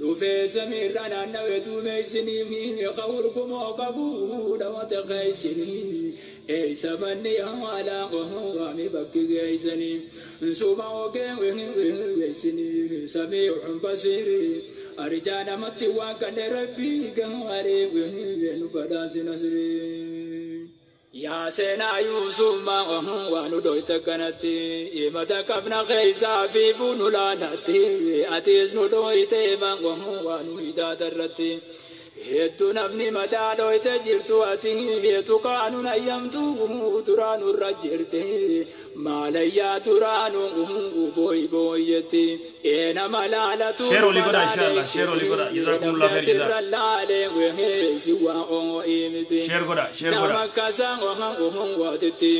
dhufeessanii irra naannawee duumeessinii qawurkumoo qabuudha wanta keessinii eessa manni amaalaa oomishamee bakki geessanii suuma ogeen weessinii samii xumbasirii arjaa namatti waan kan rabbii gamaree weenu badhaasinas. yaa seenaa yuusumaa ohun waan udoyta kanatti himata qabna keeysaa fi bunu laalatti atiis nu doyteema ohun waan nu hidaatarratti. Hedduun namni mataa dhooyte jirtu ati heetu qaanuun hayyamtu gumuu duraanurra jirte maalayyaa duraanuun gumuu booyi booyyetti eena malaalatu malaalee laalee waan oo'ii miti nama kasaan oohan oohan waatitti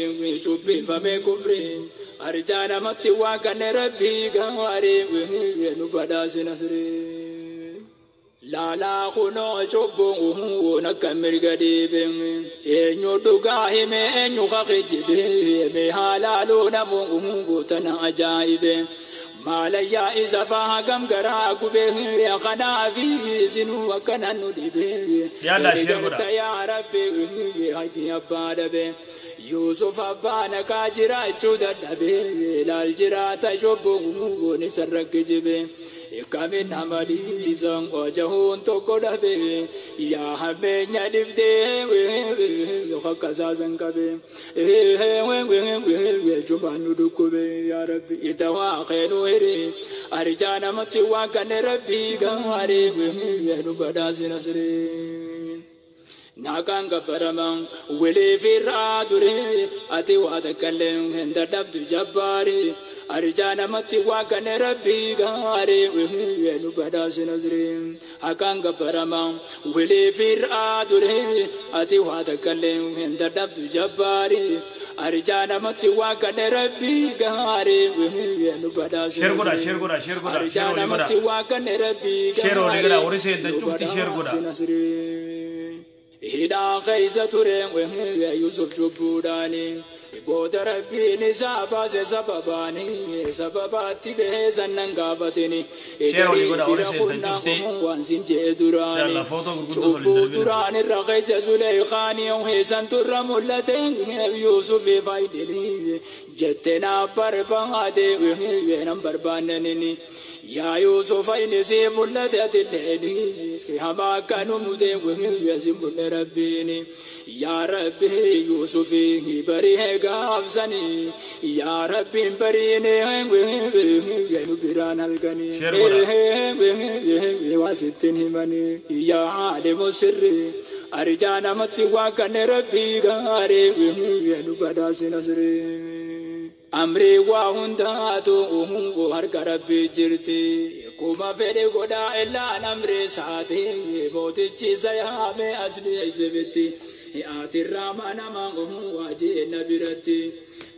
shubbifame kufriin arjaa namatti waan kanne rabbii gaarii nu badhaasi nasrii. Lala kuno chobbo uhu na kamirga debeng enyo duga hime enyo khaqijibe me halalu na mu uhu tana ajaibe malaya isa fa gam gara gube ya kana fi sinu wa kana nudibe yalla shegura ya rabbi hadi abadabe yusuf abbana kajira chuda dabe lal jira ta chobbo ni sarakijibe ikaba intamaririza ngo jya huntokorabe yahamenya ari byewe hakazaza ngabe jumanura ukube yarabi itawakenuhere arijyana amati waganera biga arewe yarubadazirasire Nakan gabaramang wili firra dure ati wata kalem henda dabdu jabbari arjana matti wakane rabbi gari wenu bada sinazri hakan gabaramang wili firra dure ati wata kalem henda dabdu jabbari arjana matti wakane rabbi gari wenu bada sinazri share goda share goda share goda arjana matti wakane rabbi gari hidhaan keessa ture Yusuf cubbuudhaan goota rabbiin isaa baase sababaan sababaatti bahee sannan gaafatin bira kunnaa kunuun waan sin jee duraan cubbuu duraan irra keessa suleekaan heessan turra mul'ate Yusuf faayidin e jettee naa barbaade nan barbaannanin yaa Yusuf faayidin si mul'ate ati leen hamaa akka nu mutee si mul'ate. رب یارھی بری ہے زنی یا رب بری نیو گن پیران سی تین یا مسر اری جانا متی ربی گارے نو پتا سے نسری Amrii waa hundaatu hungu harka rabbii jirti. Kuma fedhi godhaa illaan amrii saati. Mootichi isa yaame asli isa bitti. Ati irraa mana maangu waajjirra biratti.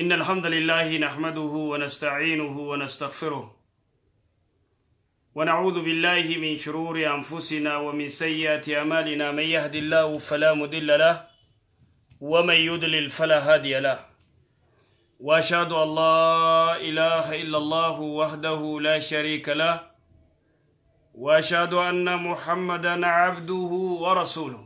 إن الحمد لله نحمده ونستعينه ونستغفره ونعوذ بالله من شرور أنفسنا ومن سيئات أمالنا من يهد الله فلا مضل له ومن يضلل فلا هادي له وأشهد أن لا إله إلا الله وحده لا شريك له وأشهد أن محمدا عبده ورسوله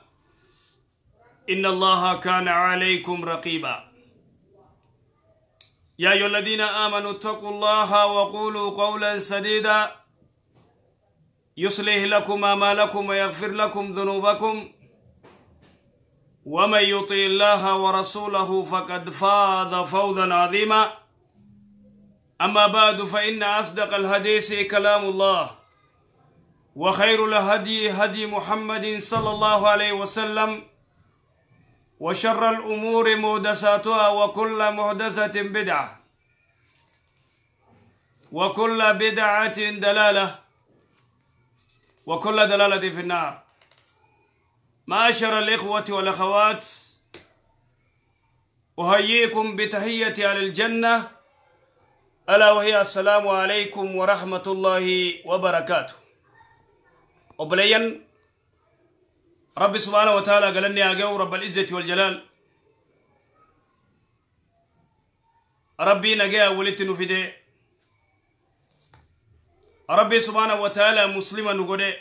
إن الله كان عليكم رقيبا يا أيها الذين آمنوا اتقوا الله وقولوا قولا سديدا يصلح لكم أعمالكم ويغفر لكم ذنوبكم ومن يطع الله ورسوله فقد فاز فوزا عظيما أما بعد فإن أصدق الحديث كلام الله وخير الهدي هدي محمد صلى الله عليه وسلم وشر الأمور مهدساتها وكل مهدسة بدعة وكل بدعة دلالة وكل دلالة في النار معاشر الإخوة والأخوات أهيئكم بتحية على الجنة ألا وهي السلام عليكم ورحمة الله وبركاته أبليا رب سبحانه وتعالى قال لي أجاو رب العزة والجلال ربي نجا ولت نفدي ربي سبحانه وتعالى مسلما نقول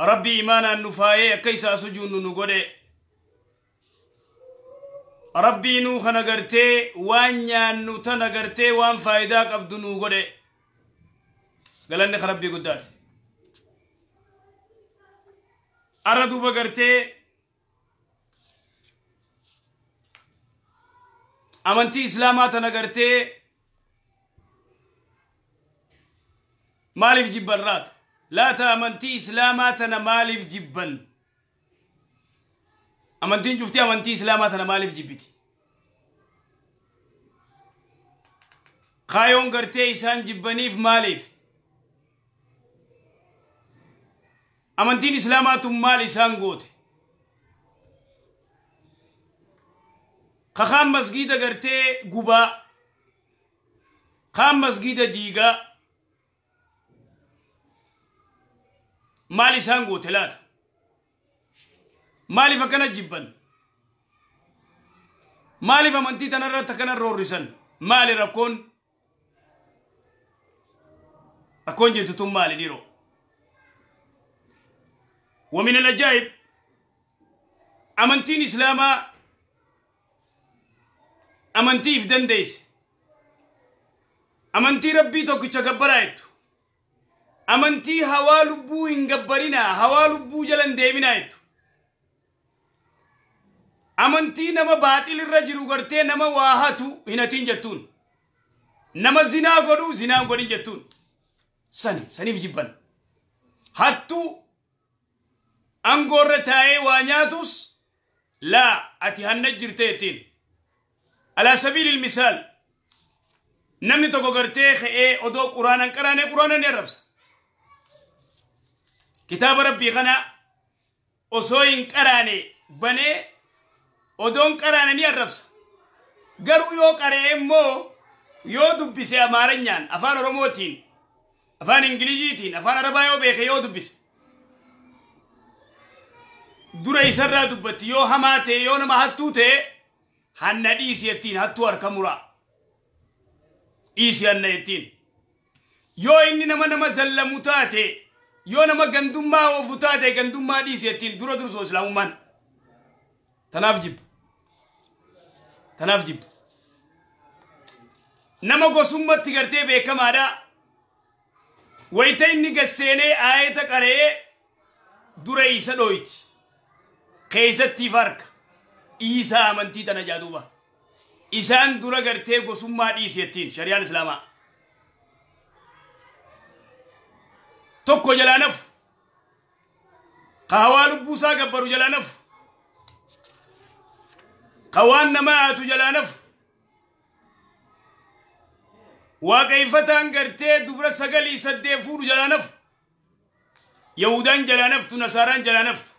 ربي إيمانا نفاية كيسا سجون نقول ربي نوخ نغرتي وان يان وان فايداك أبدو نقول قال لك ربي قداتي ara duba gartee amantii islaamaa tana gartee maaliif jibban raata laata amantii islaamaa tana maaliif jibban amantiin cuftii amantii islaamaa tana maaliif jibbiti kaayoon gartee isaan jibbaniif maaliif amantiin islaamaatuun maal isaan goote kakaan masgiida gartee gubaa kaan masgiida diigaa maal isaan goote laata maaliif akkana jibban maaliif amantii tanarratti akkana roorrisan maali rakkoon rakkoon jirtu tun maali dhiroo ومن الأجائب أمنتين إسلاما أمنتي إفدن ديس أمنتي ربي توكي تقبرايت أمنتي هوا لبو إنقبرنا هوا لبو جلن ديبنايت أمنتي نما باطل الرجل غرتي نما واهاتو هنتين جتون نما زنا غرو زنا غرين جتون سني سني في جبن هاتو angorra taa'ee waa nyaatus laa ati hanna jirteetiin alaa sabiili misaal namni tokko gartee ka'ee odoo quraanaan qaraanee quraana ni arrabsa kitaaba rabbii kana osoo hin qaraane banee odoon qaraane ni arrabsa garuu yoo qaree immoo yoo dubbise amaaranyaan afaan oromootiin afaan ingiliziitiin afaan arabaa yoo beeke yoo dubbise dura isarraa dubbatti yoo hamaa ta'e yoo nama hattuu ta'e hanna dhiisi ittiin hattuu harka muraa dhiisi hanna ittiin yoo inni nama nama zallamu taate yoo nama gandummaa oofu taate gandummaa dhiisi ittiin dura dursoo islaamummaan tanaaf jibba tanaaf jibba nama gosummatti gartee beekamaadha wayita inni gasseenee aayeta qaree dura isa dhooyti keessatti farka dhiisaa amantii tana jaaduuba isaan dura gartee gosummaa dhiisi jettiin shari'aan islaamaa tokko jalaa nafu ka hawaa lubbuusaa gabbaru jalaa nafu ka waan namaa aatu jalaa nafu waaqeeffataan gartee dubra sagalii saddeet fuudhu jalaa nafu yahudaan jalaa naftu nasaaraan jalaa naftu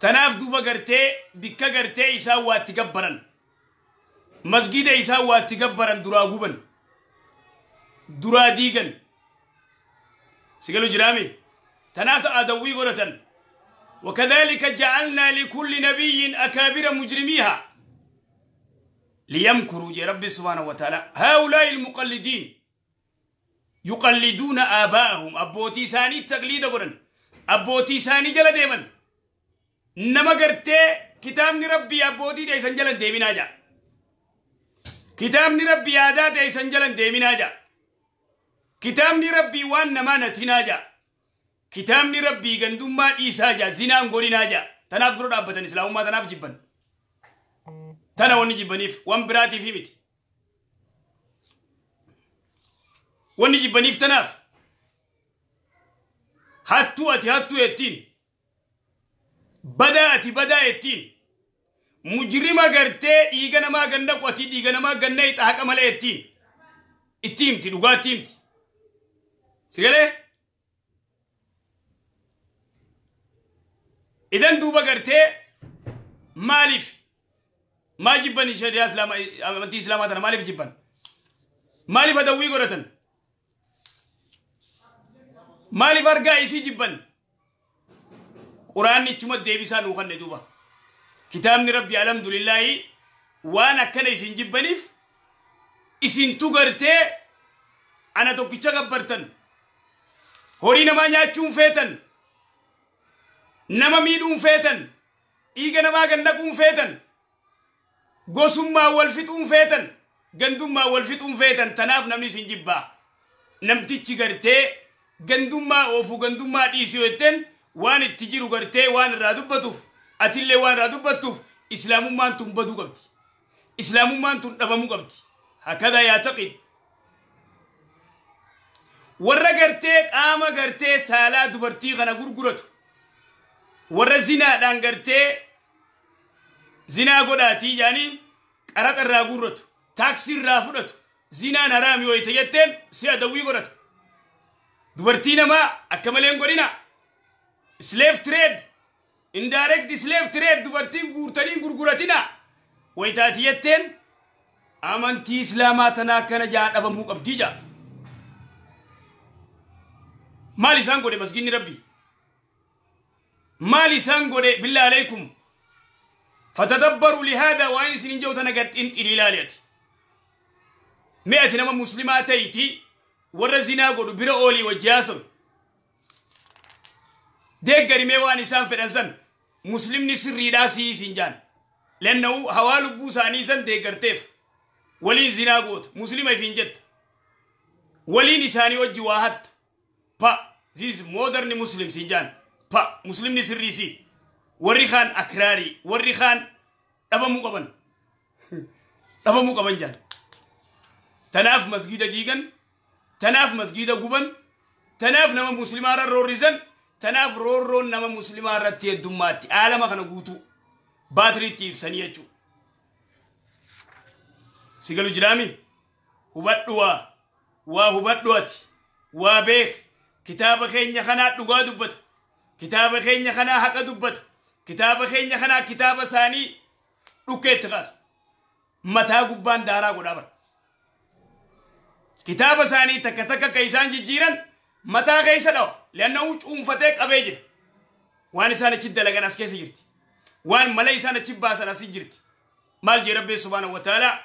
tanaaf duuba gartee bikka gartee isaa waa itti gabbaran masgida isaa waa itti gabbaran duraa guban duraa diigan sigalu jiraame tanaata aadawwii godhatan وكذلك جعلنا لكل نبي أكابر مجرميها ليمكروا يا رب سبحانه وتعالى هؤلاء المقلدين يقلدون آباءهم أبوتي ساني تقليد قرن أبوتي ساني جل ديمن nama gartee kitaabni rabbii abbootii deeysan jalan deeminaa jaa kitaabni rabbii aadaa deeysan jalan deeminaa jaa kitaabni rabbii waan namaa natinaa jaa kitaabni rabbii gandummaa dhiisaa jaa zinaan godhinaa jaa tanaaf dura dhaabbatan islaamummaa tanaaf jibban tana wanni jibbaniif wan biraatiif miti wanni jibbaniif tanaaf hattuu ati hattuu ettiin badaati badaa mujrima gartee dhiiga namaa ganna qotii dhiiga namaa ganna ixa haqa malee ettiin itti himti dhugaatti himti idan duuba gartee maaliif maa jibban shariyaa amantii islaamaa tana maaliif jibban maaliif adawwii godhatan Malif argaa isi jibban quraanni ichuma deebisaa nuu kanne duba kitaabni rabbi alhamdulillaahi waan akkana isin jibbaniif isintu gartee ana tokkicha gabbartan horii namaa nyaachuun feetan nama miidhuun feetan dhiiga namaa gandaquun feetan gosummaa wal fixuun feetan gandummaa wal fixuun feetan tanaaf namni isin jibbaa namtichi gartee gandummaa oofu gandummaa dhiisuu jetteen waan itti jiru gartee waan irraa dubbatuuf atillee waan irraa dubbattuuf islaamummaan tun baduu qabdi islaamummaan tun dhabamuu qabdi hakada yaataqid warra gartee qaama gartee saalaa dubartii kana gurguratu warra zinaadhaan gartee zinaa godhaatii jaanii qaraxa irraa guurratu taaksii irraa fudhatu zinaan haraami yoo ta'e jetteen si'a dawwii godhatu dubartii namaa akka malee hin godhinaa slave trade indirect slave trade dubartii guurtanii gurguratina wayitaati jetteen amantii islaamaa tanaa kana jaa dhabamuu qabdii jaa maal isaan godhe masginni rabbi maal isaan godhe billa aleykum فتدبروا لهذا وين سنين جوتنا قد انت لاليتي مئة نما مسلماتيتي ورزنا قد برأولي وجاسم deeggarime waan isaan fedhan san muslimni sirriidhaa sii isin jaan lanna'u hawaa lubbuu isaanii san deeggarteef waliin zinaa goota muslima ifiin jetta waliin isaanii wajji waa hatta pa ziis moodarni muslim siin jaan pa muslimni sirrii sii warri kaan akraarii warri kaan dhabamuu qaban dhabamuu qaban jaan tanaaf masgida diigan tanaaf masgida guban tanaaf nama muslimaa rarroorrisan tanaf roorroon nama Muslimah irratti heddummaatti alam kana guutuu baatiriitti ibsanii jechuudha. Sigalu jiraami hubadhu waa waa hubadhu ati waa beek kitaaba keenya kanaa dhugaa dubbata kitaaba keenya kanaa haqa dubbata kitab keenya kanaa kitab isaanii dhukkeetti kaasa mata gubban daaraa godhaa Kitab Kitaaba isaanii takka takka kan isaan jijjiiran لأنه أنفتك أبيجر وأنا سانا كده لغن أسكي سجرت وأنا ملاي سانا تبا سانا سجرت مال جي ربي سبحانه وتعالى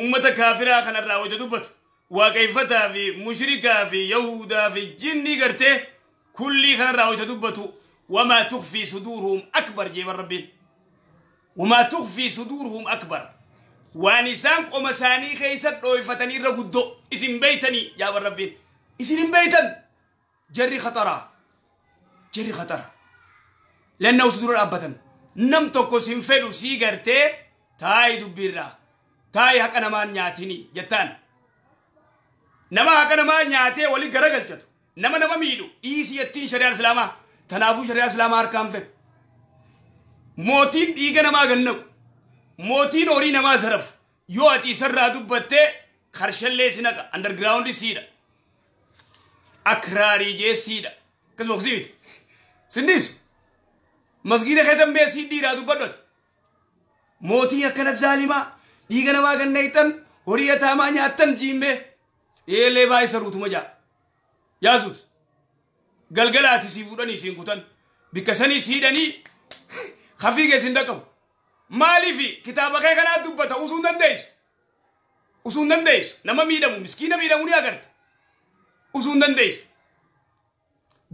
أمة كافرة خنا راوجة دبت وكيفتا في مشركة في يهودا في جن قرته كل خنا راوجة دبت وما تخفي صدورهم أكبر جيب الربين وما تخفي صدورهم أكبر ونسان قمساني خيسد دويفتني رغدو اسم بيتني يا ربين اسم بيتن jarri khataraa jarri khataraa lennaa usi dura dhaabbatan nam tokko siin fedhu sii gartee taa'ii dubbirraa taa'ii haqa namaa nyaatini jettaan nama haqa namaa nyaatee wali garagalchatu nama nama miidhu dhiisii yettiin shari'aan islaamaa tanaafuu shari'aan islaamaa harkaan fedhu mootiin dhiiga namaa gannaqu mootiin horii namaa zarafu yoo ati isarraa dubbattee karshallee si naqa andargiraawundi siidha akraarii jeessiidha akkasuma oksii miti sinniisu masgiida kee dambee sii dhiiraa dubbadhoti mootii akkana zaalimaa dhiiga namaa ganneeytan horii yataamaa nyaattan jiimmee eelee baay'ee saruutuma jaa yaasuut galgalaati sii fuudhanii siin kutan bikka sanii siidhanii hafiigee siin dhaqqabu maaliif kitaaba kee kanaa dubbata usuu hin dandeessu usuu hin dandeessu nama miidhamu miskiina miidhamu ni agarta usuun dandeessu.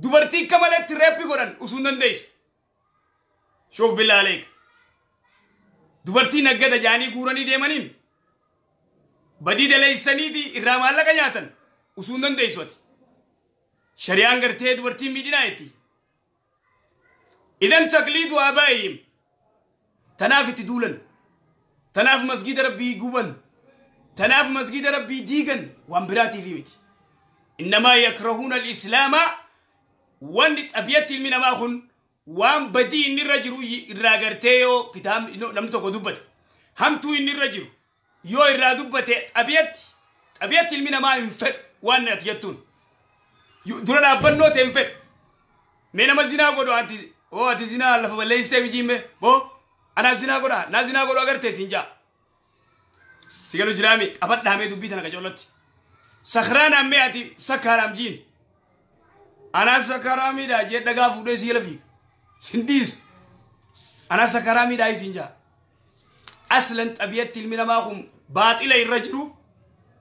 Dubartii akka maleetti reeppi godhan usuun dandeessu. Shoof billaaleek. Dubartii de jaanii guuranii deemaniin badii daleessaniiti irraa maallaqa nyaatan usuun dandeessu ati. Shariyaan gartee dubartiin miidhinaa jetti. Idan taqlidu abaim Tanaaf dulan duulan. Tanaaf masgiida rabbii guban. Tanaaf masgiida rabbii diigan waan biraatiif miti. إنما يكرهون الإسلام وان أبيات من ماهن وان بدي إن الرجل راجرتيو كتاب لم تكن دبته هم تو إن الرجل يو الرادبته أبيات أبيات من ما انفر وان أتيتون درنا بنو تنفر من ما زنا قدو أنت أو أنت زنا الله فبليس تبيجيمه بو أنا زنا قدو أنا زنا قدو أقدر تسينجا سيكلو جرامي أبد دامي دبي تنا كجولتي sakran ammee ati sakkaaraam jiin anaaf sakkaaraa miidhaa jee dhagaa fuudhee sii lafiif sin dhiisa anaaf sakkaaraa miidhaa isin jaa aslan xabiyatti ilmi namaa kun baaxila irra jiru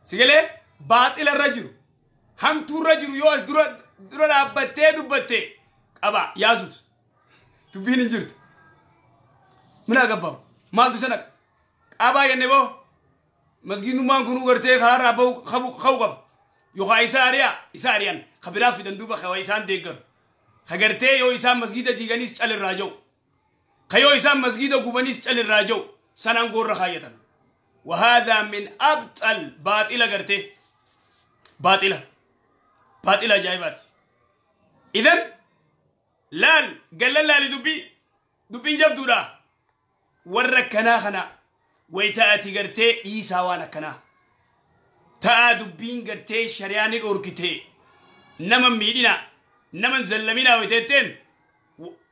sigalee baaxila irra jiru hamtuu irra jiru yoo dura dura dhaabbattee dubbattee qaba yaasut dubbiin hin jirtu mina gabbaabu maaltu sana qaba jennee boo مسجد مسجينومان كنو غرتي خلا رابو خبو خوقب يو خايساريا إساريان خبرا في دندوبا خوايسان ديكر خغرتي يو إسام مسجد ديغانيس چل الراجو خيو إسام مسجيدا غوبانيس چل الراجو سنان غور رخايتن وهذا من أبطل باطل غرتي باطل باطل جايبات إذن لال قال لال دبي دبي دورا ورك كنا خنا way ta'ati gartee dhiisaa waan akkanaa ta'aa dubbiin gartee shariyaani dhorkite nama miidhina naman zallaminaa way teetteen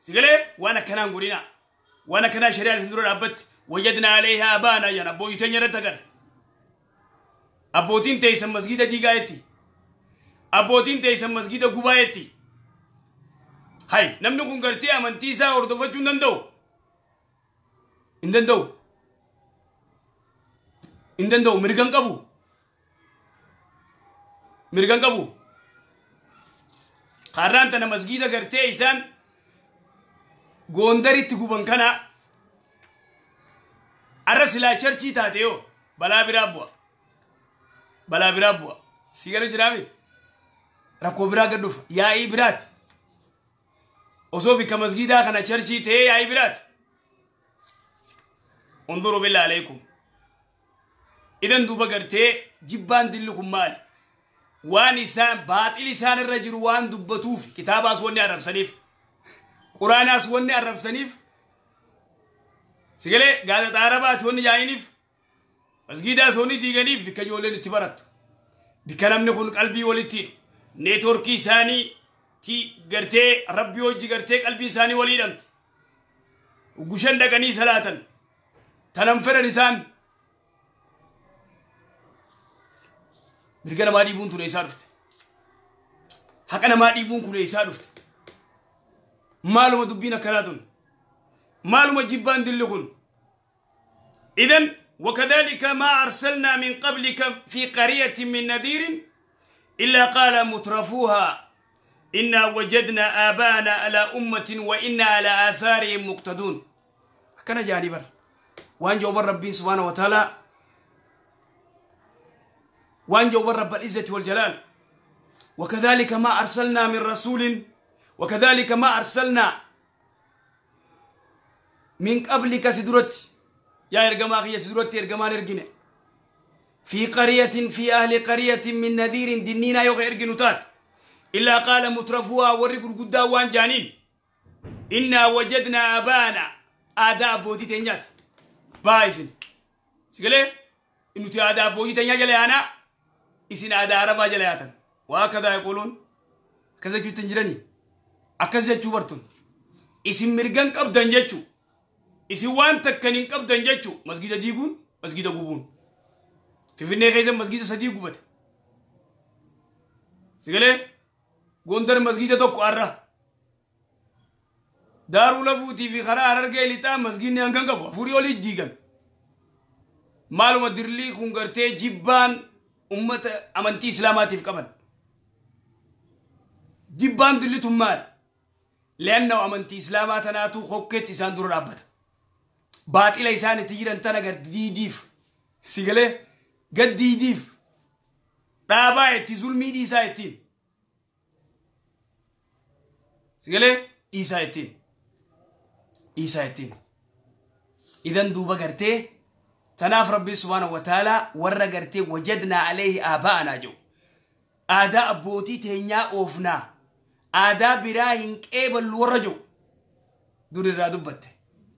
sigalee waan akkanaan godhina waan akkanaa shariyaan isin dura dhaabbatti wayyadna aleehaa abaana yan abbooyiteen yarratti agarra abbootiin teeysan masgida diigaayetti abbootiin teeysan masgida gubaayetti hay namni kun gartee amantii isaa hordofachuun danda'u hin danda'u indanda'u mirgan qabu mirgan qabu qarraan tana masgida gartee isaan gondaritti guban kana arra silaa charchii taate yoo balaa biraa bu'a balaa biraa bu'a si gala jiraame rakkoo biraa gad dhufa yaa'ii biraati osoo bikka masgidaa kana charchii ta'ee yaa'ii biraati unzuru billaa alaykum إذن دوبا قرتي جبان دلو خمال وان إسان باطل إسان الرجل وان دبتوف كتاب أسواني عرب سنيف قرآن أسواني عرب سنيف سيقلي قادة عربات هوني جاينيف مسجد أسواني ديغانيف بك جولين تبرت بك نمني خون قلبي ولتين نيتوركي ساني تي قرتي ربي وجي قرتي قلبي ساني وليدمت وقشن دقني سلاتا تنفر نسان مرجانا ما دي بون تونا يسارفت هكنا ما دي بون كونا يسارفت مالو دبينا كلاتون مالو ما جيبان إذن وكذلك ما أرسلنا من قبلك في قرية من نذير إلا قال مترفوها إنا وجدنا آبانا على أمة وإنا على آثارهم مقتدون هكنا جانبا وأنجوب الرب سبحانه وتعالى وأنجوا رب العزة والجلال وكذلك ما أرسلنا من رسول وكذلك ما أرسلنا من قبلك سدرت يا إرجما أخي سدرت إرجمان إرجنا في قرية في أهل قرية من نذير دنينا يوغ جنوتات إلا قال مترفوها ورقوا القدا وان جانين إنا وجدنا أبانا آداء بودي تنيات بايزن سيقول إنو تي آداء بودي تنيات isin aadaa arabaa jala yaatan waa kadaa yaquuluun akkas jechuutti hin jiranii akkas jechuu bartun isin mirgan qabdan jechuu isin waan takkan hin qabdan jechuu masgida diiguun masgida gubuun finfinnee keessa masgida sadii gubate sigalee gondar masgida tokko arra daaruu labuutii fi karaa harargee lixaa masgidni hankan qabu afurii olii diigan maaluma dirlii kun gartee jibbaan ummata amantii islaamaatiif qaban jibbaan dullitu maal leannaw amantii islaamaa tanaatu hokkeetti isaan dura dhaabbata baaxila isaanitti jiran tana gaddiidiif sigalee gaddiidiif dhaabaa itti zulmii dhiisaa ittiin sigalee dhiisaa ittiin dhiisaa ittiin idan duuba gartee تناف ربي سبحانه وتعالى ورقرتي وجدنا عليه آباءنا جو آداء بوتي تهنيا أوفنا آداء براهن قيبل ورجو دون الرادبت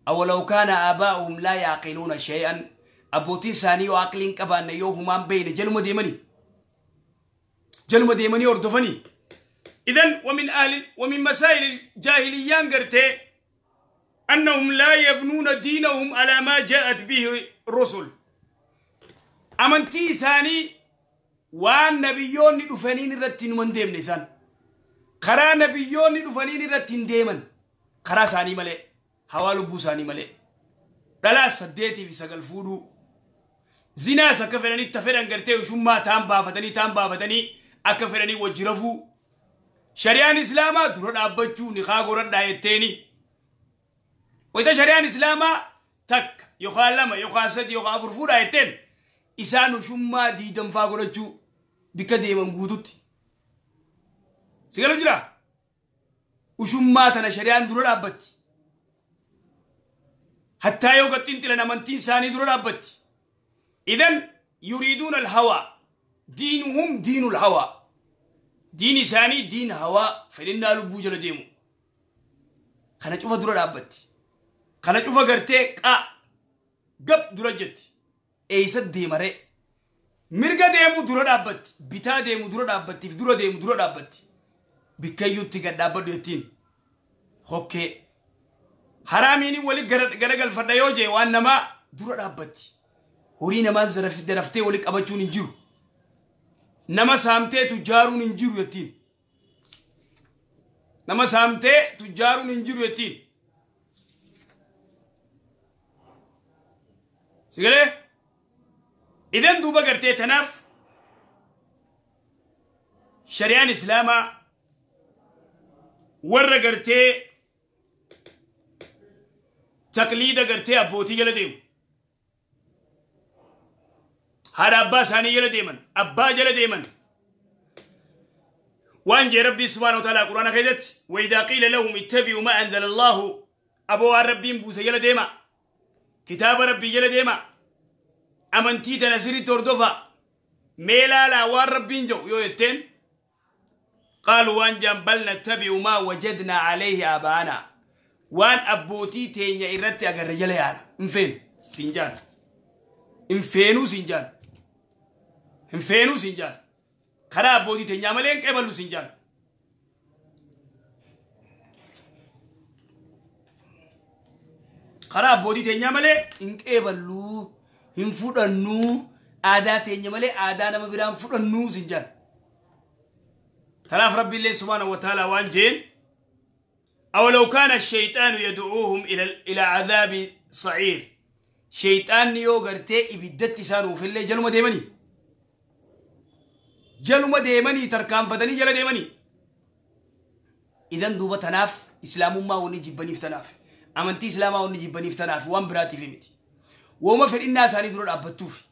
أولو كان آباؤهم لا يعقلون شيئا أبوتي ساني وعقلين كبان يوهما بين جلم ديمني جلم ديمني أردفني إذن ومن أهل ومن مسائل الجاهليان قرتي أنهم لا يبنون دينهم على ما جاءت به الرسل أمنتي إساني وان نبيون دفنين رتين من ديم نسان خرا نبيون دفنين رتين ديمن خرا ساني ملي حوالو بو ساني ملي دلا سديتي في سقل فودو زنا سكفرني تفرن غرتي وشما تام بافتني تام بافتني أكفرني وجرفو شريان إسلاما درد أبجو نخاغ ورد دايتيني وإذا شريان إسلاما تك يخالما يخاسد يخا فورا يتن إسانو شما دي دم فاقرتشو بك دي من قوتت سيقالو جرا وشما تنا شريان درور أبت حتى يوغتين تلنا منتين ساني درور أبت إذن يريدون الهوى دينهم دين الهوى دين ساني دين هوى فلنا لبوجل ديمو خنا شوفها درور أبت kana cufa gartee ka gab dura jetti eeysa deemaree mirga deemu dura dhaabbatti bitaa deemu dura dhaabbattiif dura deemu dura dhaabbatti bikkayyuutti gad dhaabbadhu jettiin hokkee haraamiin wali garagalfadha yoo jee waan namaa dura dhaabbatti horii namaan daraftee wali qabachuun hin jiru nama saamtee tujjaaruun hin jiru jettiin سيقلي إذا دوبا قرتي تناف شريان إسلاما ورّا قرتي تقليد قرتي أبوتي جل ديو هر أبا ساني جل ديمن أبا جل ديمن وأنج ربي سبحانه وتعالى قرآن خيدت وإذا قيل لهم اتبعوا ما أنزل الله أبو ربي بوسى جل كتاب ربي جل ديما أمنتي تنسيري توردوفا ميلا لا وان ربي نجو يو يتين قالوا وان بل نتبع ما وجدنا عليه آبانا وان أبوتي تينيا إرتي أغر رجليانا انفين سنجان انفينو سنجان انفينو سنجان خراب بودي تينيا ملين كيبلو سنجان karaa abbootii teenyaa malee hin qeeballuu hin fudhannuu aadaa teenya malee aadaa nama biraan fudhannuu sin jedhan تلاف رب الله سبحانه وتعالى وانجين أو لو كان الشيطان يدعوهم إلى إلى عذاب صعير شيطان يوغرتي إبدت سانو في الله جلوم ديمني جلوم ديمني تركان فتني جل ديمني إذن دوبة تناف إسلام ما ونجيبني في تنافي amantii islaamaa wanni jibbaniif tanaaf waan biraatiif miti wooma fedhinnaa isaanii dura dhaabbattuufi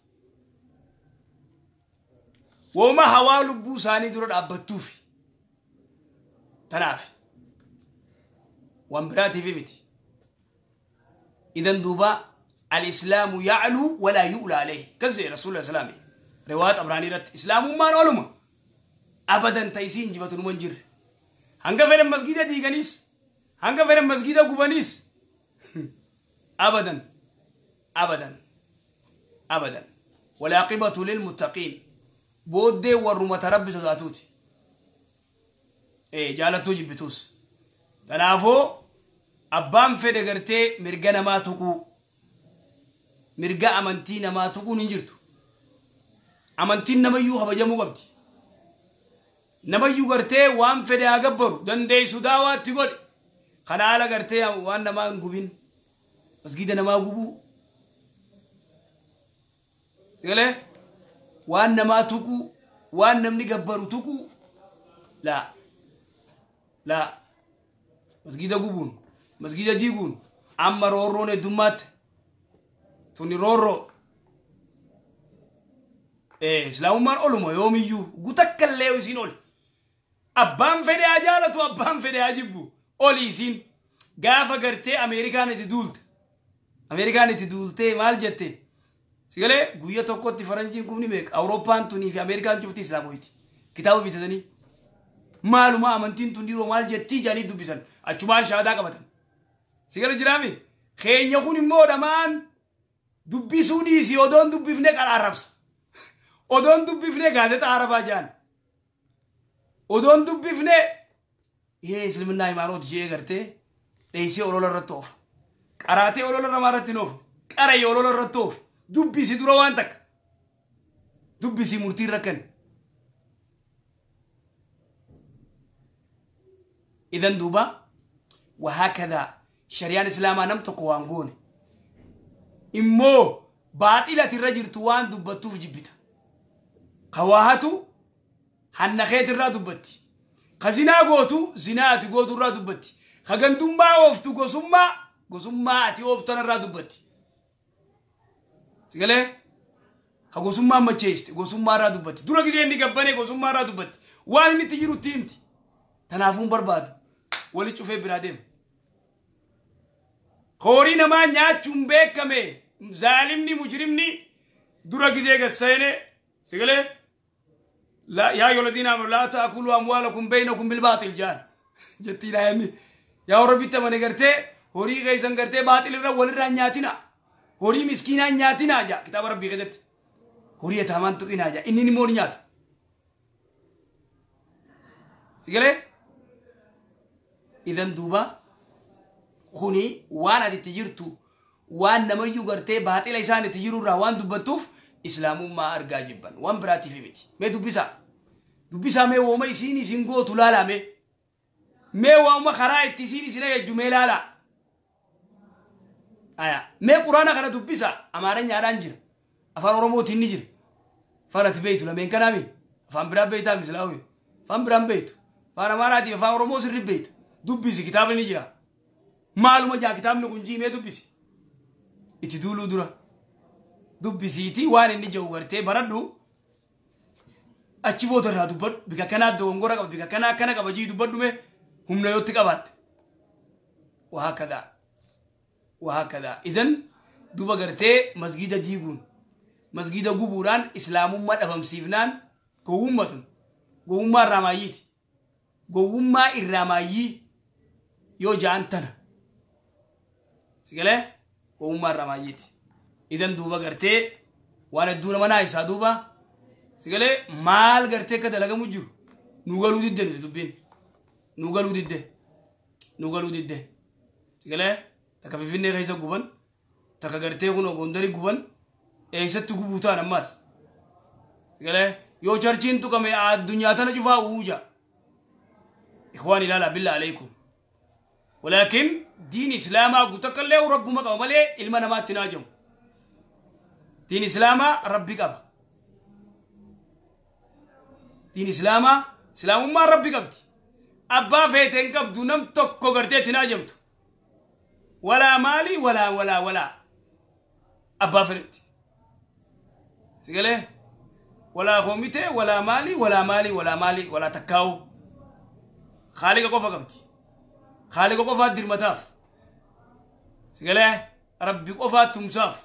wooma hawaa lubbuu isaanii dura dhaabbattuufi tanaaf waan biraatiif miti idan duuba alislaamu yacluu walaa yu'la alayhi kas jedhe rasuulila islaami riwaa xabraanii irratti islaamummaan oluma abadan ta isii injifatunuma hin jirre hanga fedhan masgida diiganiis hanga fedhan masgida gubaniis Abadan abadan abadan wali haqiba tuuleel muuttaqin booddee warrumata rabbi sotaatutti jaalattuu jibbituus tanaafuu abbaan fede gartee mirga namaa tukuu mirga amantii namaa tukuun hin jirtu amantiin namayyuu haba jamuu qabdi namayyuu gartee waan fedhaa gabbaruu dandeessu dawaatti godhu god haala gartee waan namaa hin gubin. masgiida namaa gubuu galee waan namaa tuquu waan namni gabbaru tuquu laa laa masgiida gubuun masgiida diiguun amma roorroon heddummaatti tuni roorroo islaamummaan oluma yoomiyyuu gutakkallee isiin oli abbaan fedhe haa jaalatu abbaan fedhe haa jibbu oli isiin gaafa gartee ameerikaan itti duulte Amerika ameerikaanitti duultee mal jette ti faranji kum ni kumni Europa antu tunii fi ameerikaan cufti islaamoyti kitaaba bitatanii maaluma amantiin tun diroo maal jettii jaanii dubbisan achumaan shaadaa qabatan sigalee jiraami keenya kun immoo dhamaan dubbisuu odon du dubbifne qara Arabs, odon dubbifne gaazexa Odon jaan odoon odon ihe islaminaa imaanoot jee gartee dheeysee olola orola ratofa. قراتي ولولا رمارتي نوف قري ولولا رتوف دبي سي درو وانتك دبي سي مرتي ركن اذا دوبا وهكذا شريان اسلاما نم تقوا انغون امو باطلة الرجل توان دبتو في جبتا قواهتو حنا خيت الرادوبتي خزينا غوتو زينات غوتو الرادوبتي خغندوم با وفتو غوسوما gosummaa ati ooftan irraa dubbatti. Sigalee ka gosummaa macheessite gosummaa irraa dubbatti. Dura gisee inni gabbanee gosummaa irraa dubbatti. Waan inni itti jiru itti himti. Tanaafuun barbaadu. Wali cufee biraa deema. Horii namaa nyaachuun beekame zaalimni mujrimni dura gisee gasseene sigalee yaa yooladiin amanu laa ta'aa kuluu amwaalakum beeynakum bilbaatil jaan jettiin ayanni yaa warra bittamane gartee hori horii keessan gartee baaxil ra nyatina hori horii nyatina nyaatinaa Aja kita rabbii keessatti Hori etaamaan tuqinaa jaa inni ini ni nyaata sigalee idan duuba kuni waan atitti jirtu waan namayyuu gartee baaxila isaan itti jirurraa waan dubbattuuf islaamummaa argaa jibban waan biraatiif miti mee dubbisaa me mee wooma isiin isin gootu laalaa me mee waamuma karaa itti sini sini ga jumelala aya me qurana kana dubbisa amaarenyaadhan jira afaan oromootinni jira faati beytu lameen kanami afaan biraa beytaa mislaawi afaan biraan beytu afaan amaaraati afaan oromoo sirri beytu dubbisi kitaabni jira maaluma jaa kitaabni kun jiimee dubbisi itti duuluu dura dubbisiiti waan inni jehu gartee baradhu achi booda irraa dubbadhu bika kanaa dogongora qaba bika kanaa akkana qaba jii dubbadhume humna yootti qabaatte waa akka ta'a وهكذا إذا دوبا قرتي مسجد ديقون مسجد قبوران إسلام ما دفهم سيفنان قومة قومة الرمايت قومة الرمايي يو جانتنا سيقاله قومة الرمايت إذا دوبا قرتي وانا دون منا إسا دوبا سيقاله مال قرتي كدلغة مجر نوغلو ديدن تدبين نوغلو ديدن نوغلو ديدن سيقاله takka Finfinnee keessa guban takka gartee kun Gondarii guban eessatti gubuu ta'an ammaas. Galee yoo charchiin tuqame addunyaa tana cufaa uuja. Ikhwaan ilaala billa aleekum. Walaakin diin islaamaa guutakkallee rabbuma qaba malee ilma namaatti naajamu. Diin islaamaa rabbi qaba. Diin islaamaa islaamummaa rabbi qabdi. Abbaa feeteen qabdu nam tokko gartee itti naajamtu. walaa maalii walaa walaa walaa abbaa fedhetti sigalee walaa hoomitee walaa maalii walaa maalii walaa maalii walaa takkaa'u haaliqa qofa qabdi haaliqa qofaa dirmataaf sigalee rabbi qofaa tumsaaf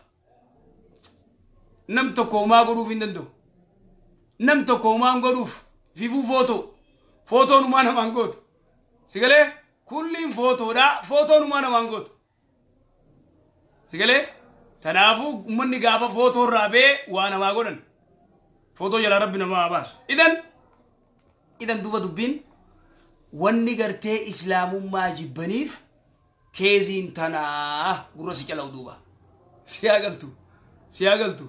nam tokko umaa godhuuf hin danda'u nam tokko umaa godhuuf fifuu footoo footoon umaa namaan gootu sigalee kulliin footoodha footoon umaa namaan gootu sigalee tanafu uummanni gaafa foto rabe wa nama namaa Foto jala jalaa rabbi namaa baasu idan idan duba dubbiin wanni gartee islaamummaa jibbaniif keeziin tanah gurra si calaw duuba si galtu si galtu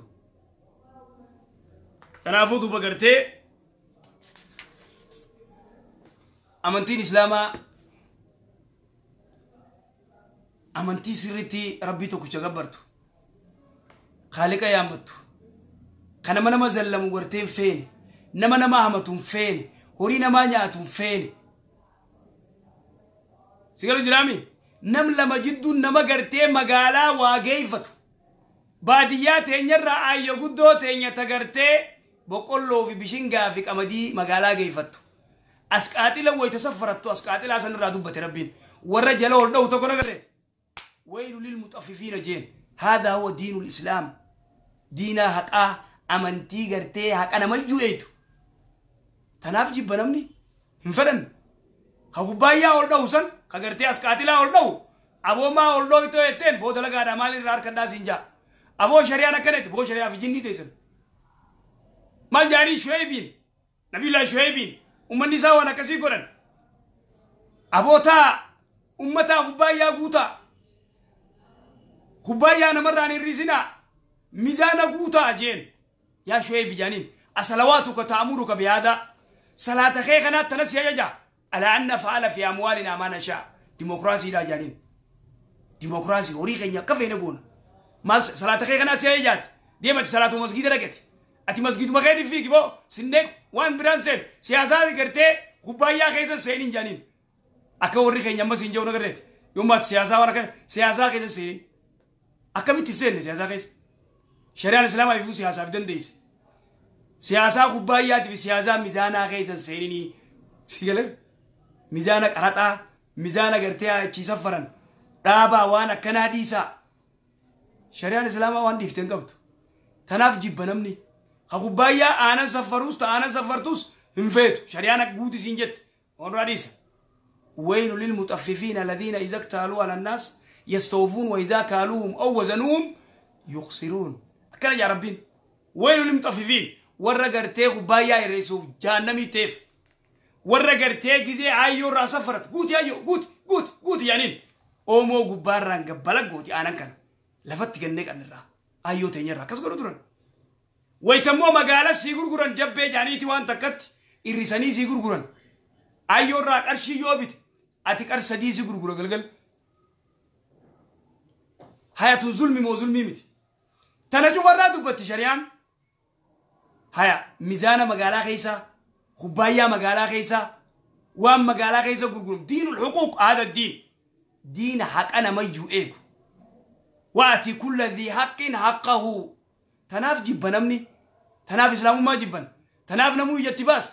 Tanafu duba garte. Amantin islaamaa amantii sirriitti rabbii tokkicha gabbartu haaliqa yaammattu ka nama nama zallamu gartee feene nama nama hamatu feene horii namaa nyaatu feene sigalu jiraami nam lama jidduu nama gartee magaalaa waa geeffatu baadiyyaa teenyarraa ayyo guddoo teenya ta gartee boqqolloo fi bishingaa fi qamadii magaalaa geeffattu as qaaxila wayita saffarattu as qaaxilaa sanirraa rabbiin warra jala ol dha'u tokko nagareete ويل للمتففين جين هذا هو دين الإسلام دينا حقا أمنتي غرتي حقا نمجو إيتو تناف جيب بنامني انفرن خبايا ولدو سن خغرتي أسكاتلا أولدو أبو ما أولدو إتو يتن بو دلقا رمالي رار كندا سنجا أبو شريانا نكنت بو شريا في جنة تيسن مال جاري شعيبين نبي الله شعيبين أمني ساوانا كسي قرن أبو تا أمتا خوبايا قوتا gubbayyaa namarraan hir'isina mizaana guutaa jeen yaa shu'eeb jaaniin asalawaatuka ta'amuruka biyaada salaata kee kanaat tanas yajaja ala anna fa'ala fi amwaalina maa nashaa dimookiraasiidha jaaniin dimookiraasii horii keenya akka feene goona maal salaata kee kanaas yajajaati deemati salaatu masgiida dhaqeti ati masgiiduma keetiin fiigi boo sinneeq waan biraan seen siyaasaa gartee gubbayyaa keessan seeniin jaaniin akka warri keenya ammas hin jiru agarreeti yommaati siyaasaa waan akka siyaasaa keessan seeniin akkamitti seenne siyaasaa keessa shari'aan islaamaa ifuu siyaasaaf dandeesse siyaasaa kubbaayyaati fi siyaasaa mizaanaa keessan seeninii si galee mizaana qaraxaa mizaana gartee achii saffaran dhaabaa waan akkanaa dhiisaa shari'aan islaamaa waan dhiifteen qabdu tanaaf jibba namni ka kubbaayyaa aanan saffaruus ta aanan saffartuus hin feetu shari'aan guutisiin jette waan dhiisa waynu lilmutaffifiina alladhiina iza iktaaluu ala يستوفون وإذا كالوهم أو وزنوهم يخسرون كان يا ربين ويل للمطففين ورقرتيه بايا يريسوف جهنمي تيف ورقرتيه جزي عيو راسا فرت قوت يا قوت قوت قوت يعني أومو قباران قبلك قوت أنا كان لفت جنك أن را عيو تيني راكس قلو ترن ويتمو مقالة سيقر قرن جبه جاني تيوان تكت إرساني سيقر قرن عيو راك أرشي يوبت أتك أرسدي سيقر قرن هيا حياة ظلم مو ظلمي متي تنجو فرنا دبت شريان هيا ميزانا مقالا خيسا خبايا مقالا خيسا وام مقالا خيسا قرقرم دين الحقوق هذا الدين دين حق أنا ما يجو إيكو وأتي كل ذي حق حقه تناف جبنا مني تناف إسلام ما جبنا تناف نمو يجتباس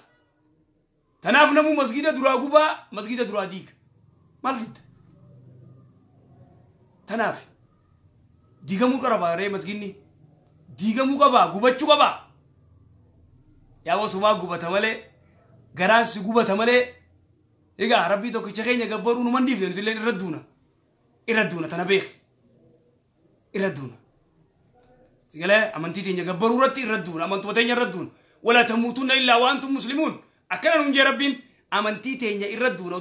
تناف نمو مسجد دراغوبا مسجد دراديك ما الفت تنافي digamuu qaba ree masginni diigamuu cuka gubachuu Ya yaa osumaa gubata malee garaan si gubata malee egaa rabbii tokkicha keenya gabbaruu numan dhiifne nuti illee irra duuna irra duuna tana beeki irra duuna sigalee amantii teenya gabbaruu irratti rati iraduna amantuma teenya irra duuna walaa tamuutunna illaa waan muslimun. muslimuun akkana nuun jee rabbiin amantii teenya irra duuna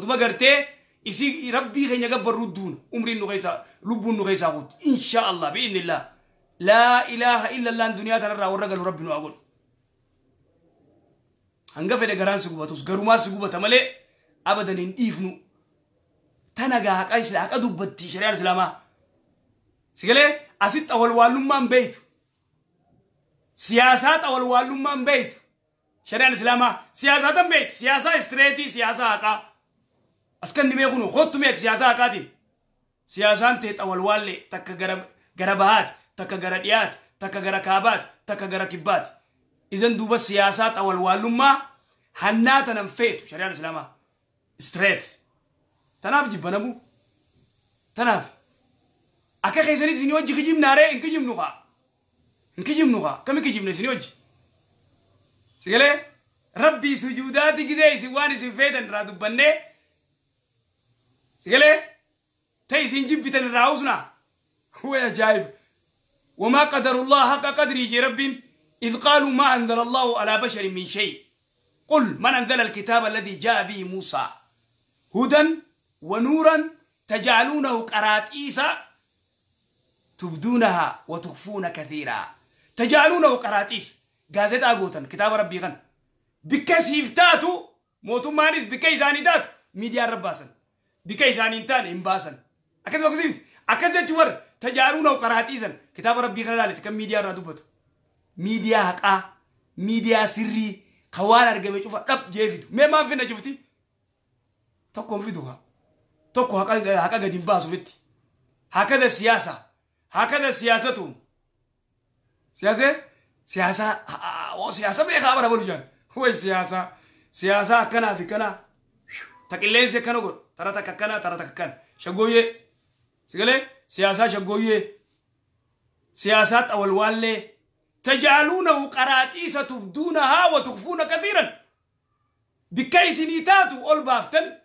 إسي ربي غنيا بردون عمري نغيسا لبون نغيسا قد إن شاء الله بإذن الله لا إله إلا الله الدنيا ترى ورجل ربي نقول هنگا فدا غران سغوبا توس غروما سغوبا تملي أبدا نديفنو تنغا حقا إسلا حقا دوبتي شريعة الإسلامة سيقلي أسيت أول والوما بيت سياسات أول والوما بيت شريعة الإسلامة سياسات بيت سياسة استريتي سياسة حقا askan nimee kunu hottumeet siyaasaa akaatiin siyaasaan tee xawalwaalle takka gara bahaati takka gara dhiyaati takka gara kaabaati takka gara kibbaati izan duuba siyaasaa xawalwaallummaa hannaa tanan feetu shari'aan islaamaa street tanaaf jibbanamu tanaaf akka keessanitti isin hojji kijibnaaree hin kijibnu kaa hin kijibnu kaa kami kijibne isin hojji sigalee rabbii sujuudaati gisee isin waan isin feetan irraa dubbannee تاي سين جيب بيتن راوسنا هو يا جايب وما قدر الله حق قدري جي رب إذ قالوا ما أنزل الله على بشر من شيء قل من أنزل الكتاب الذي جاء به موسى هدى ونورا تجعلونه قرات عيسى تبدونها وتخفون كثيرا تجعلونه قراتيس غازيتا غوتن كتاب ربي غن بكسيفتاتو موتو مانيس بكيزاني دات ميديا رباسن bika isaanii hin taane hin baasan akkasuma akkasii miti akkas jechuun warra tajaaruu na qaraa dhiisan kitaaba rabbii kana ilaalite kan miidiyaa irraa dubbatu miidiyaa haqaa miidiyaa sirrii kan waan argame cufa dhab jeefitu mee maal finna cufti tokko hin fidu tokko haqa gadi hin baasufitti hakada siyaasa hakada siyaasatu siyaasee siyaasa oo siyaasa beekaa bara balu jaan way siyaasa siyaasa akkanaa fi kanaa taqilleensi akkana godhu ترى تككنا ترى تككنا شقوية سقلي سياسة شقوية سياسات أول والي تجعلونه قراتيس تبدونها وتخفون كثيرا بكيس نيتاتو أول بافتن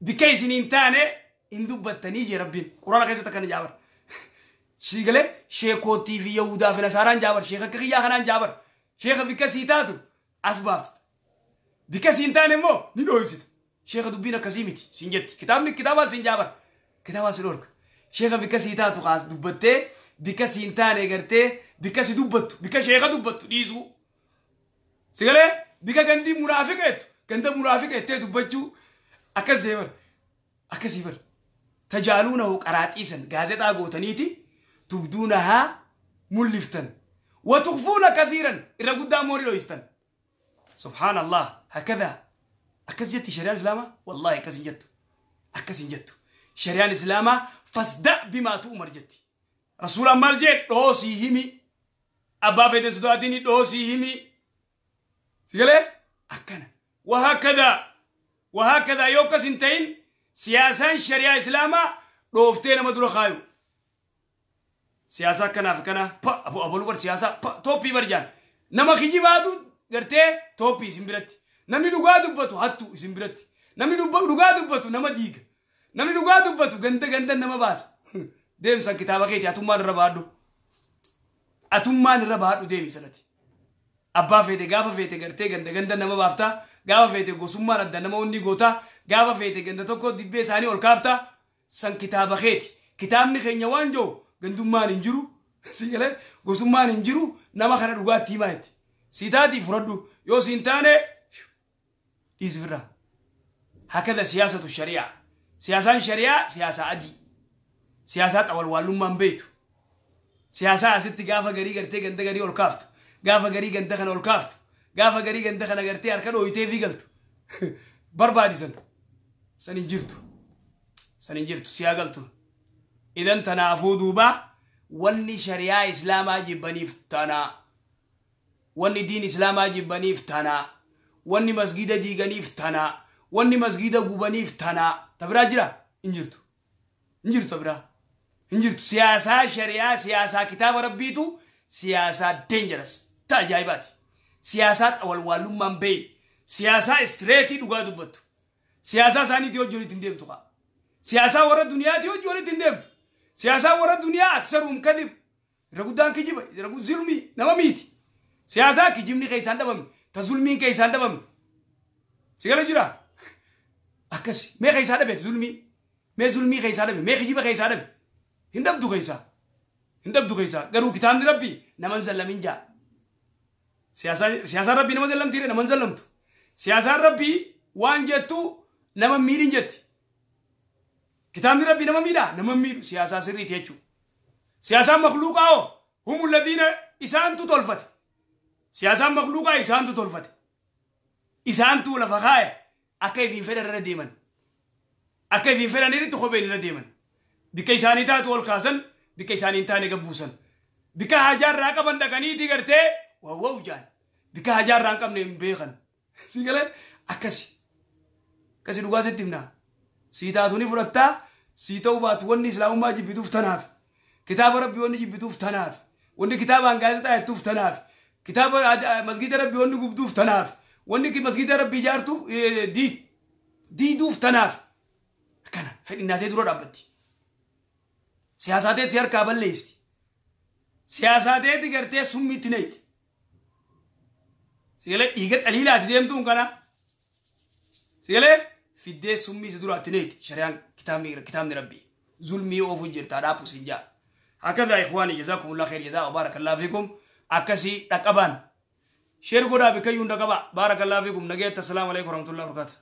بكيس نيتاني إن دبتني جي ربين قرآن كيسة تكن جابر سيقلي شيكو تيفي يهودا في نساران جابر شيخ كخيا خنان جابر شيخ بكسيتاتو أسبافت بكسينتاني مو نينويسيتو sheekha dubbiin akkasii miti siin jetti kitaabni kitaaba siin jaaban kitaaba siin orga sheekha bikka sii taatu kaas dubbattee bikka siin taane gartee bikka si dubbattu bikka sheekha dubbattu dhiisuu sigalee bikka gandii munaafiqa jettu ganda munaafiqa jettee dubbachuu akkas deeman akkasii bar tajaaluunahu qaraaxiisan gaazexaa gootaniiti tubduunahaa mul'iftan وتخفون كثيرا إذا قدام موري سبحان الله هكذا akkas jetti shari'aan islaamaa wallaahi akkas hin jettu akkas hin jettu shari'aan islaamaa fasda bimaatu umar jetti rasuulaan maal jee dhoosii himi abbaa fedhan sodaatini dhoosii himi sigalee akkana wahakkadaa wahakkadaa yoo akkas hin ta'in siyaasaan shari'aa islaamaa dhooftee nama dura kaayu siyaasa akkanaaf kana pa aboluu bar siyaasa pa tooppii barjaan nama kijibaatu gartee tooppii isin biratti namni dhugaa dubbatu hattu isin biratti namni dhugaa dubbatu nama diiga namni dhugaa dubbatu ganda ganda nama baasa deemsan kitaaba keeti atummaan irra baadhu atummaan irra baadhu deemi sanati abbaa feete gaafa feete gartee ganda ganda nama baaftaa gaafa feete gosummaan adda nama hundi gootaa gaafa feete ganda tokko dibbee isaanii ol kaaftaa san kitaaba keeti kitaabni keenya waan jiru gandummaan hin jiru gosummaan hin jiru nama kana dhugaatti himaa itti siitaatiif fudhadhu yoo siin taane ديس هكذا سياسة الشريعة سياسة الشريعة سياسة أدي سياسة أول والوم من بيته سياسة ست قافة قريقة تيجن دقري والكافت قافة قريقة دخل والكافت قافة قريقة دخل قرتي أركنه ويتي في قلت بربادي سن سنجرتو سنجرتو سياقلتو إذا تنافو شريعة إسلام shari'aa islaamaa jibbaniif tanaa دين إسلام islaamaa jibbaniif tanaa wanni masgiida diiganiif tanaa wanni masgida gubaniif tanaa tabra jira injirtu injirtu tabra injirtu siyasa sharia siyasa kitab rabbi tu siyasa dangerous. siyaasaa deenjaras ta awal siyaasaa walwaalummaan beeyi siyaasaa istireetii dhugaa dubbattu siyaasaa isaaniitii sani walitti hin deemtu kaa siyasa wara duniyaatii hojii walitti tindem siyasa wara warra aksarum kadib ragudan guddaan kijiba irra zilmii nama miiti siyaasaa kijibni ta zulmiin keessa hin dabamne si gara jira akkas mee keessa dhabe zulmii mee zulmii keessa dhabe mee hijiba keessa dhabe hin dabdu keessa hin dabdu keessa garuu kitaabni rabbi naman zallamin jaa siyaasaan rabbi nama zallamtiire naman zallamtu siyaasaan rabbi waan jettu nama miidhin jetti kitaabni rabbi nama miidha nama miidhu siyaasaa sirriiti jechuudha siyaasaan makluuqaa hoo humna ladhiina isaantu tolfate siyaasaan makluuqaa isaantu tolfate isaantu lafa kaaya akka ifiin fedhan irra deeman akka ifiin fedhaniiritti kopheen irra deeman bikka isaanii diman, ol kaasan bikka isaanii hin taane gabbuusan bikka hajaarraa qaban dhaqaniiti gartee wawwa'u jaan bikka hajaarraa hin qabne rangkam beekan si galan akasi, kasi duga sitti timna, sii taatu ni fudhattaa sii ta'uu baatu wanni islaamummaa kitab rabbi wanni jibbituuf tanaaf kitab kitaabaan ya كتاب مسجد ربي ونقوم دوف تناف ونقي مسجد ربي جارتو إيه، دي دي دوف تناف كان فين ناتي درو ربتي سياساتي سير كابل ليستي سياساتي تكرتي سميت نيت سيلا إيجت أليلا تديم تون كنا سيلا في الدي سمي سدرو أتنيت شريان كتاب مير كتاب ربي ظلمي أوفو جرتارا بوسينجا هكذا إخواني جزاكم الله خير جزاك وبارك الله فيكم akasi dhaqabaan Share godhaa bikayyuun dhaqaba baarakallahu fiikum nageetta asalaamu alaikum warahmatullahi wabarakatuh